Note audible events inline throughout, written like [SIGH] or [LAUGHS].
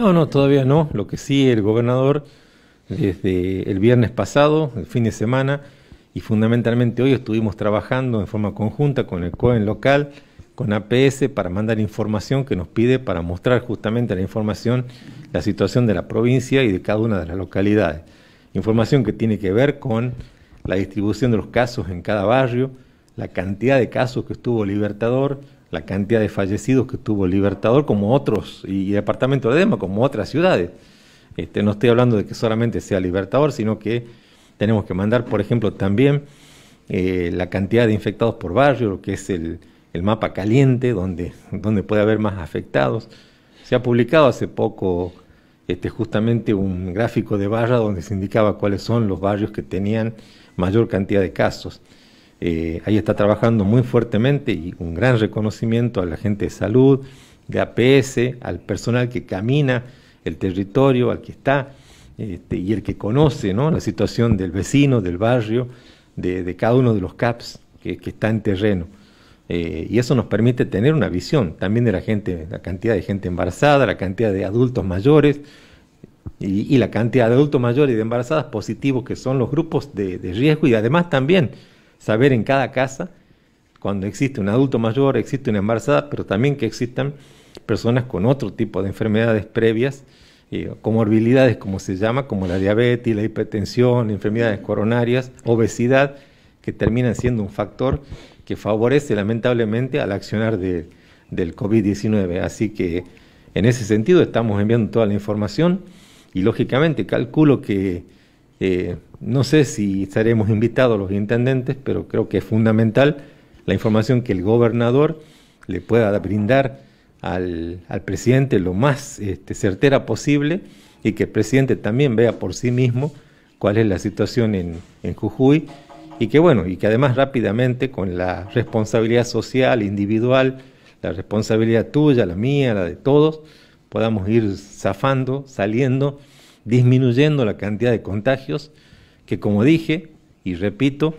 No, no, todavía no. Lo que sí, el gobernador, desde el viernes pasado, el fin de semana, y fundamentalmente hoy estuvimos trabajando en forma conjunta con el COEN local, con APS, para mandar información que nos pide para mostrar justamente la información, la situación de la provincia y de cada una de las localidades. Información que tiene que ver con la distribución de los casos en cada barrio, la cantidad de casos que estuvo Libertador, la cantidad de fallecidos que tuvo Libertador como otros, y, el Departamento de Dema como otras ciudades. Este, no estoy hablando de que solamente sea Libertador, sino que tenemos que mandar, por ejemplo, también eh, la cantidad de infectados por barrio, lo que es el, mapa caliente, donde, donde puede haber más afectados. Se ha publicado hace poco este, justamente un gráfico de barra donde se indicaba cuáles son los barrios que tenían mayor cantidad de casos. Eh, ahí está trabajando muy fuertemente y un gran reconocimiento a la gente de salud, de APS, al personal que camina el territorio, al que está este, y el que conoce la situación del vecino, del barrio, de, cada uno de los CAPs que, está en terreno. Eh, y eso nos permite tener una visión también de la gente, la cantidad de gente embarazada, la cantidad de adultos mayores y, la cantidad de adultos mayores y de embarazadas positivos que son los grupos de riesgo y además también saber en cada casa, cuando existe un adulto mayor, existe una embarazada, pero también que existan personas con otro tipo de enfermedades previas, eh, comorbilidades como se llama, como la diabetes, la hipertensión, enfermedades coronarias, obesidad, que terminan siendo un factor que favorece lamentablemente al accionar del COVID-19. Así que en ese sentido estamos enviando toda la información y lógicamente calculo que eh, no sé si estaremos invitados los intendentes, pero creo que es fundamental la información que el gobernador le pueda brindar al, presidente lo más este, certera posible y que el presidente también vea por sí mismo cuál es la situación en, en Jujuy y que bueno, y que además rápidamente con la responsabilidad social, individual, la responsabilidad tuya, la mía, la de todos, podamos ir zafando, saliendo, disminuyendo la cantidad de contagios que como dije y repito,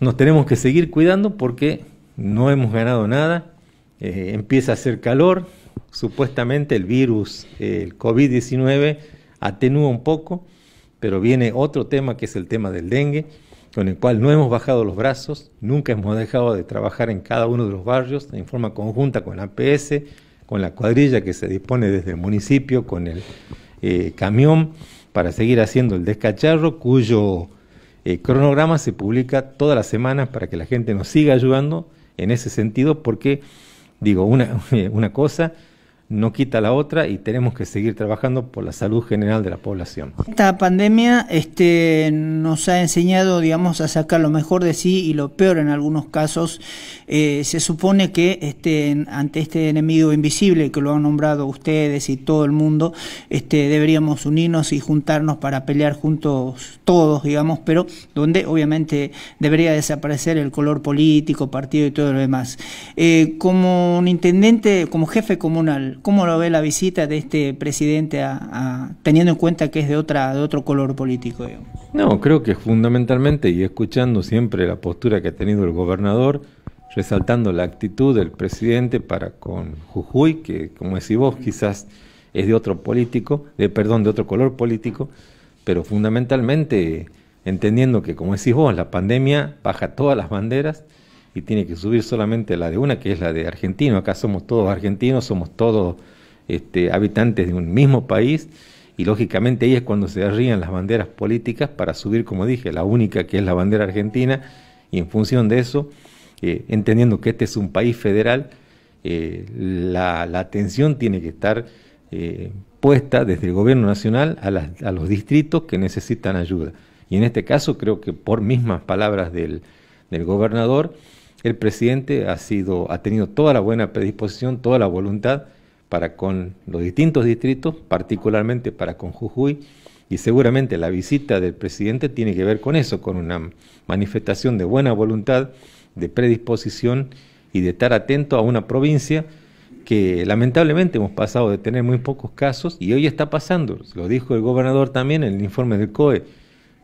nos tenemos que seguir cuidando porque no hemos ganado nada, eh, empieza a hacer calor, supuestamente el virus, eh, el COVID-19, atenúa un poco, pero viene otro tema que es el tema del dengue, con el cual no hemos bajado los brazos, nunca hemos dejado de trabajar en cada uno de los barrios en forma conjunta con APS, con la cuadrilla que se dispone desde el municipio, con el eh, camión, para seguir haciendo el descacharro cuyo eh, cronograma se publica todas las semanas para que la gente nos siga ayudando en ese sentido porque digo una [LAUGHS] cosa no quita la otra y tenemos que seguir trabajando por la salud general de la población. Esta pandemia este, nos ha enseñado, digamos, a sacar lo mejor de sí y lo peor en algunos casos. Eh, se supone que este, ante este enemigo invisible que lo han nombrado ustedes y todo el mundo, este, deberíamos unirnos y juntarnos para pelear juntos todos, digamos, pero donde obviamente debería desaparecer el color político, partido y todo lo demás. Eh, como un intendente, como jefe comunal, ¿Cómo lo ve la visita de este presidente teniendo en cuenta que es de de otro color político? No, creo que fundamentalmente y escuchando siempre la postura que ha tenido el gobernador, resaltando la actitud del presidente para con Jujuy, que como decís vos quizás es de otro político, de perdón, de otro color político, pero fundamentalmente entendiendo que como decís vos la pandemia baja todas las banderas y tiene que subir solamente la de una, que es la de argentino. Acá somos todos argentinos, somos todos este, habitantes de un mismo país y lógicamente ahí es cuando se arrían las banderas políticas para subir, como dije, la única que es la bandera argentina y en función de eso, eh, entendiendo que este es un país federal, eh, la, atención tiene que estar eh, puesta desde el gobierno nacional a, a, los distritos que necesitan ayuda. Y en este caso creo que por mismas palabras del, del gobernador, el presidente ha, tenido toda la buena predisposición, toda la voluntad para con los distintos distritos, particularmente para con Jujuy, y seguramente la visita del presidente tiene que ver con eso, con una manifestación de buena voluntad, de predisposición y de estar atento a una provincia que lamentablemente hemos pasado de tener muy pocos casos y hoy está pasando, lo dijo el gobernador también en el informe del COE,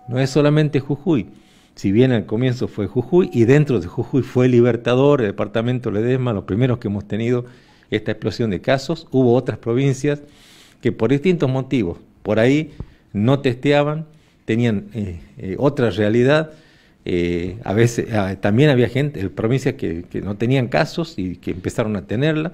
no es solamente Jujuy, si bien al comienzo fue Jujuy, y dentro de Jujuy fue Libertador, el departamento Ledesma, los primeros que hemos tenido esta explosión de casos. Hubo otras provincias que por distintos motivos, por ahí no testeaban, tenían eh, eh, otra realidad. Eh, a veces ah, también había gente, provincias que, que, no tenían casos y que empezaron a tenerla,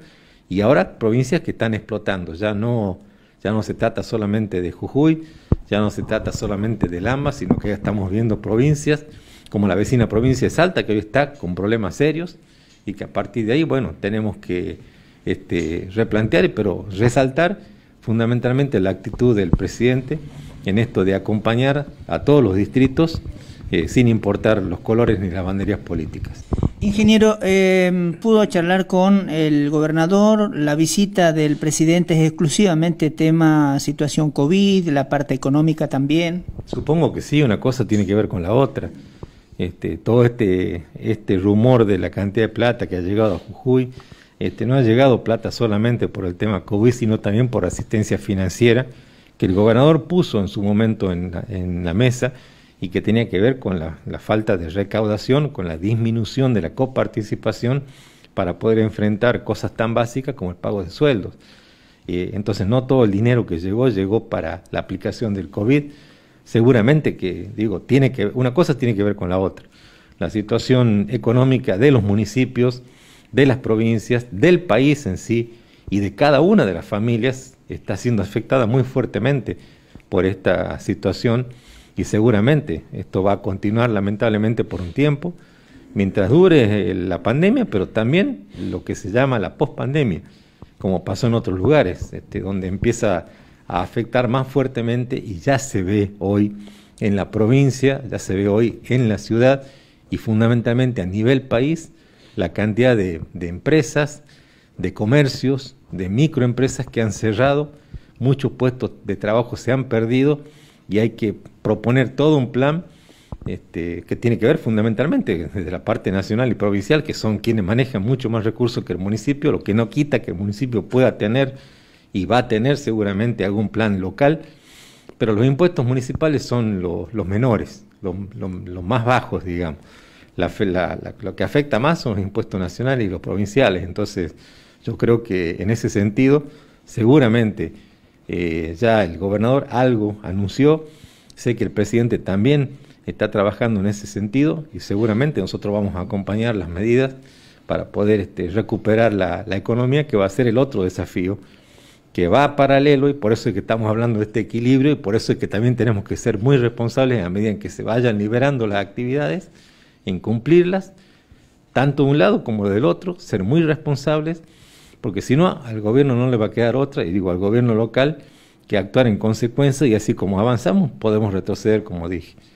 y ahora provincias que están explotando. Ya no, ya no se trata solamente de Jujuy, ya no se trata solamente del AMBA, sino que ya estamos viendo provincias, como la vecina provincia de Salta, que hoy está con problemas serios, y que a partir de ahí, bueno, tenemos que este, replantear, pero resaltar fundamentalmente la actitud del presidente en esto de acompañar a todos los distritos eh, sin importar los colores ni las banderías políticas. Ingeniero, eh, pudo charlar con el gobernador, la visita del presidente es exclusivamente tema situación COVID, la parte económica también. Supongo que sí, una cosa tiene que ver con la otra. Este, todo este, este rumor de la cantidad de plata que ha llegado a Jujuy, este, no ha llegado plata solamente por el tema COVID, sino también por asistencia financiera que el gobernador puso en su momento en la mesa y que tenía que ver con la, falta de recaudación, con la disminución de la coparticipación para poder enfrentar cosas tan básicas como el pago de sueldos. entonces no todo el dinero que llegó llegó para la aplicación del COVID. Seguramente que, digo, tiene que, una cosa tiene que ver con la otra. La situación económica de los municipios, de las provincias, del país en sí y de cada una de las familias está siendo afectada muy fuertemente por esta situación y seguramente esto va a continuar lamentablemente por un tiempo, mientras dure eh, la pandemia, pero también lo que se llama la pospandemia, como pasó en otros lugares, este, donde empieza a afectar más fuertemente y ya se ve hoy en la provincia, ya se ve hoy en la ciudad y fundamentalmente a nivel país la cantidad de empresas, de comercios, de microempresas que han cerrado, muchos puestos de trabajo se han perdido y hay que proponer todo un plan este, que tiene que ver fundamentalmente desde la parte nacional y provincial, que son quienes manejan mucho más recursos que el municipio, lo que no quita que el municipio pueda tener y va a tener seguramente algún plan local, pero los impuestos municipales son los, menores, los, más bajos, digamos. lo que afecta más son los impuestos nacionales y los provinciales, entonces yo creo que en ese sentido seguramente eh, ya el gobernador algo anunció, sé que el presidente también está trabajando en ese sentido y seguramente nosotros vamos a acompañar las medidas para poder este, recuperar la, economía, que va a ser el otro desafío, que va paralelo y por eso es que estamos hablando de este equilibrio y por eso es que también tenemos que ser muy responsables a medida que se vayan liberando las actividades, en cumplirlas, tanto de un lado como del otro, ser muy responsables porque si no, al gobierno no le va a quedar otra, y digo al gobierno local, que actuar en consecuencia y así como avanzamos podemos retroceder, como dije.